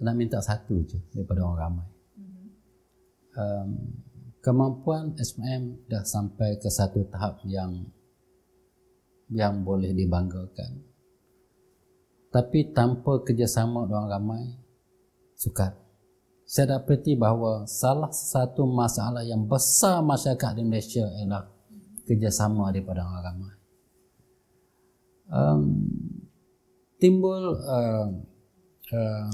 nak minta satu je daripada orang ramai. Mhm. Um, kemampuan SPM dah sampai ke satu tahap yang yang boleh dibanggakan. Tapi tanpa kerjasama orang ramai, sukar. Saya dapati bahawa salah satu masalah yang besar masyarakat di Malaysia ialah kerjasama daripada orang ramai. Um, timbul uh, uh,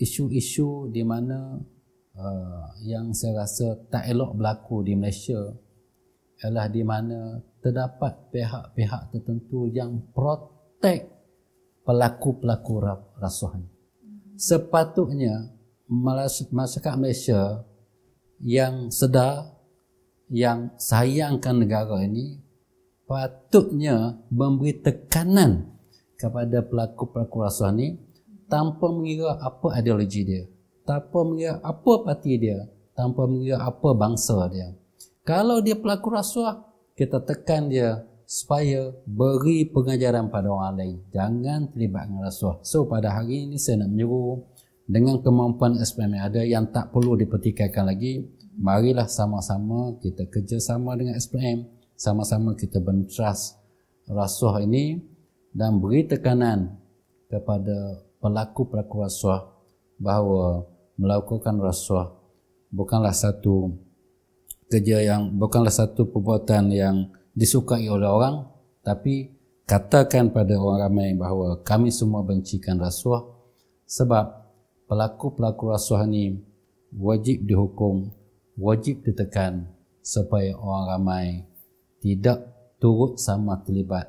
isu-isu di mana uh, yang saya rasa tak elok berlaku di Malaysia ialah di mana terdapat pihak-pihak tertentu yang protek pelaku-pelaku rasuahan. Sepatutnya masyarakat Malaysia yang sedar yang sayangkan negara ini patutnya memberi tekanan kepada pelaku-pelaku rasuah ini tanpa mengira apa ideologi dia, tanpa mengira apa parti dia, tanpa mengira apa bangsa dia. Kalau dia pelaku rasuah, kita tekan dia supaya beri pengajaran pada orang lain. Jangan terlibat dengan rasuah. So pada hari ini saya nak menyeru dengan kemampuan SPM yang ada yang tak perlu dipertikaikan lagi, marilah sama-sama kita kerjasama dengan SPM, sama-sama kita bentras rasuah ini dan beri tekanan kepada pelaku-pelaku rasuah bahawa melakukan rasuah bukanlah satu kerja yang bukanlah satu perbuatan yang disukai oleh orang tapi katakan pada orang ramai bahawa kami semua bencikan rasuah sebab pelaku-pelaku rasuah ini wajib dihukum wajib ditekan supaya orang ramai tidak turut sama terlibat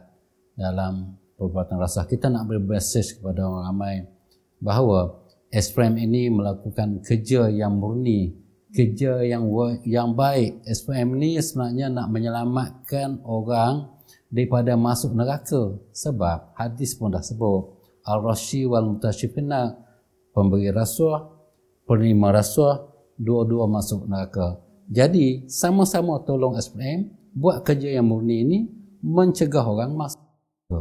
dalam perbuatan rasah. Kita nak beri mesej kepada orang ramai bahawa SPM ini melakukan kerja yang murni, kerja yang yang baik. SPM ini sebenarnya nak menyelamatkan orang daripada masuk neraka sebab hadis pun dah sebut al-rashi wal mutashifina pemberi rasuah penerima rasuah dua-dua masuk neraka jadi sama-sama tolong SPM buat kerja yang murni ini mencegah orang masuk neraka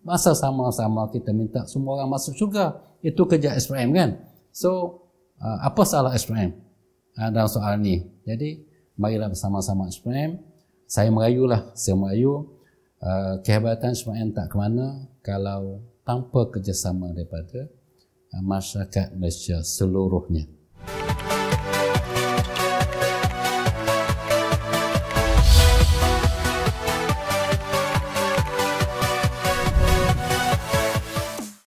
Masa sama-sama kita minta semua orang masuk syurga. Itu kerja SPM kan? So, uh, apa salah SPM uh, ah, dalam soal ni? Jadi, marilah bersama-sama SPM. Saya merayulah. Saya merayu. Uh, kehebatan SPM tak ke mana kalau tanpa kerjasama daripada uh, masyarakat Malaysia seluruhnya.